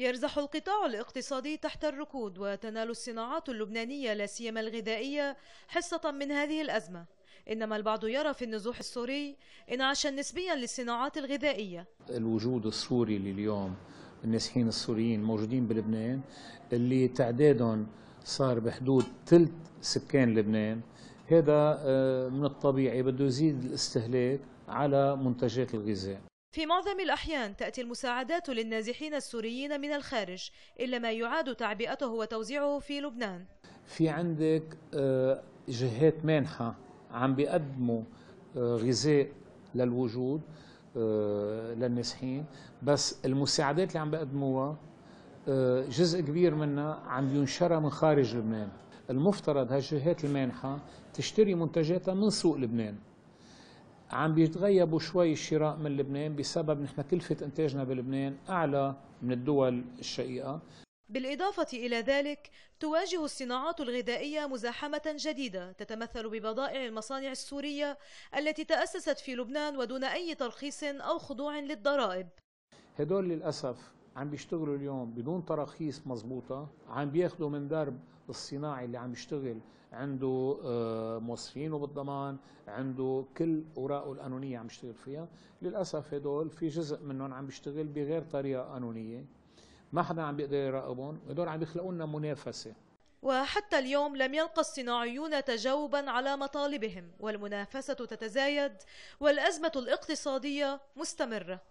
يرزح القطاع الاقتصادي تحت الركود وتنال الصناعات اللبنانية لا سيما الغذائية حصة من هذه الأزمة إنما البعض يرى في النزوح السوري انعاشا نسبيا للصناعات الغذائية الوجود السوري لليوم النازحين السوريين موجودين بلبنان اللي تعدادهم صار بحدود ثلث سكان لبنان هذا آه، من الطبيعي بده يزيد الاستهلاك على منتجات الغذاء في معظم الأحيان تأتي المساعدات للنازحين السوريين من الخارج إلا ما يعاد تعبئته وتوزيعه في لبنان في عندك آه، جهات مانحة عم بيقدموا آه، غذاء للوجود آه، للنازحين بس المساعدات اللي عم بيقدموها جزء كبير منها عم ينشرها من خارج لبنان المفترض هالجهات المانحة تشتري منتجاتها من سوق لبنان عم بيتغيبوا شوي الشراء من لبنان بسبب نحن كلفة إنتاجنا بلبنان أعلى من الدول الشقيقة بالإضافة إلى ذلك تواجه الصناعات الغذائية مزاحمة جديدة تتمثل ببضائع المصانع السورية التي تأسست في لبنان ودون أي ترخيص أو خضوع للضرائب هدول للأسف عم بيشتغلوا اليوم بدون تراخيص مضبوطة عم بياخدوا من درب الصناعي اللي عم يشتغل عنده آه، موظفينه بالضمان عنده كل اوراقه القانونيه عم يشتغل فيها للاسف هدول في جزء منهم عم يشتغل بغير طريقه قانونيه ما حدا عم بيقدر يراقبهم هدول عم يخلقوا لنا منافسه وحتى اليوم لم يلقى الصناعيون تجاوبا على مطالبهم والمنافسه تتزايد والازمه الاقتصاديه مستمره